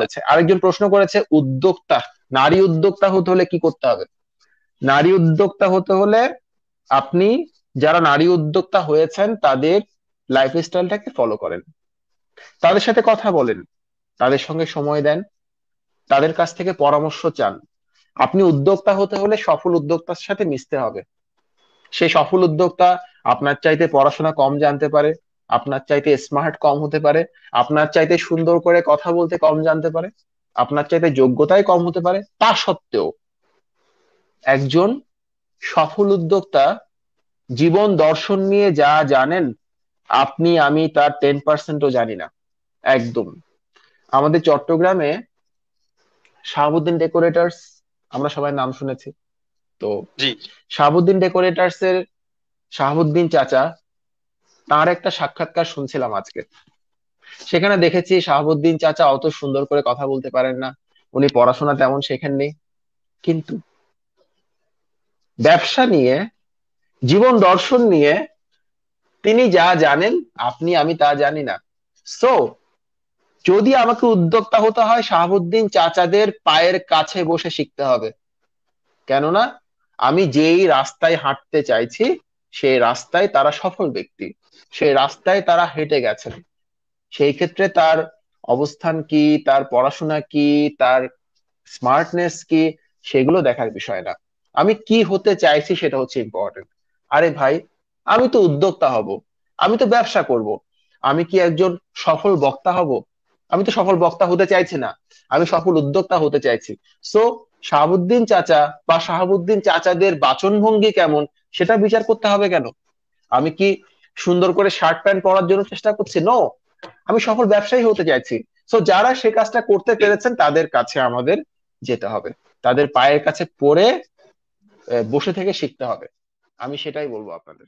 হয়েছে আরেকজন প্রশ্ন করেছে উদ্যোক্তা নারী উদ্যোক্তা হতে হলে কি করতে হবে নারী উদ্যোক্তা হতে হলে আপনি যারা নারী উদ্যোক্তা হয়েছেন তাদের লাইফ স্টাইলটাকে ফলো করেন তাদের সাথে কথা বলেন তাদের সঙ্গে সময় দেন তাদের কাছ থেকে পরামর্শ চান আপনি উদ্যোক্তা হতে হলে সফল উদ্যোক্তার সাথে মিশতে হবে সেই সফল উদ্যোক্তা আপনার চাইতে পড়াশোনা কম জানতে পারে আপনার চাইতে স্মার্ট কম হতে পারে আপনার চাইতে সুন্দর করে কথা বলতে কম জানতে পারে আপনার চাইতে যোগ্যতায় কম হতে পারে তা সত্ত্বেও একজন সফল উদ্যোক্তা জীবন দর্শন নিয়ে যা জানেন আপনি আমি তার টেন পার্সেন্টও জানি না একদম আমাদের চট্টগ্রামে শাহাবুদ্দিন ডেকোরেটার্স আমরা সবাই নাম শুনেছি তো শাহাবুদ্দিন ডেকোরেটার্স এর শাহাবুদ্দিন চাচা তার একটা সাক্ষাৎকার শুনছিলাম আজকে সেখানে দেখেছি শাহাবুদ্দিন চাচা অত সুন্দর করে কথা বলতে পারেন না উনি পড়াশোনা তেমন নেই কিন্তু ব্যবসা নিয়ে জীবন দর্শন নিয়ে তিনি যা জানেন আপনি আমি তা জানি না সো যদি আমাকে উদ্যোক্তা হতে হয় শাহাবুদ্দিন চাচাদের পায়ের কাছে বসে শিখতে হবে কেননা আমি যেই রাস্তায় হাঁটতে চাইছি সেই রাস্তায় তারা সফল ব্যক্তি সেই রাস্তায় তারা হেঁটে গেছেন সেই ক্ষেত্রে তার অবস্থান কি তার পড়াশোনা কি তার স্মার্টনেস কি সেগুলো দেখার বিষয় না আমি কি হতে চাইছি সেটা হচ্ছে ইম্পর্টেন্ট আরে ভাই আমি তো উদ্যোক্তা হব আমি তো ব্যবসা করব আমি কি একজন সফল বক্তা হব আমি তো সফল বক্তা হতে চাইছি না আমি সফল উদ্যোক্তা হতে চাইছি সো শাহাবুদ্দিন চাচা বা শাহাবুদ্দিন চাচাদের বাচন ভঙ্গি কেমন সেটা বিচার করতে হবে কেন আমি কি সুন্দর করে শার্ট প্যান্ট পরার জন্য চেষ্টা করছি নো আমি সফল ব্যবসায়ী হতে চাইছি সো যারা সে কাজটা করতে পেরেছেন তাদের কাছে আমাদের যেতে হবে তাদের পায়ের কাছে পড়ে বসে থেকে শিখতে হবে আমি সেটাই বলবো আপনাদের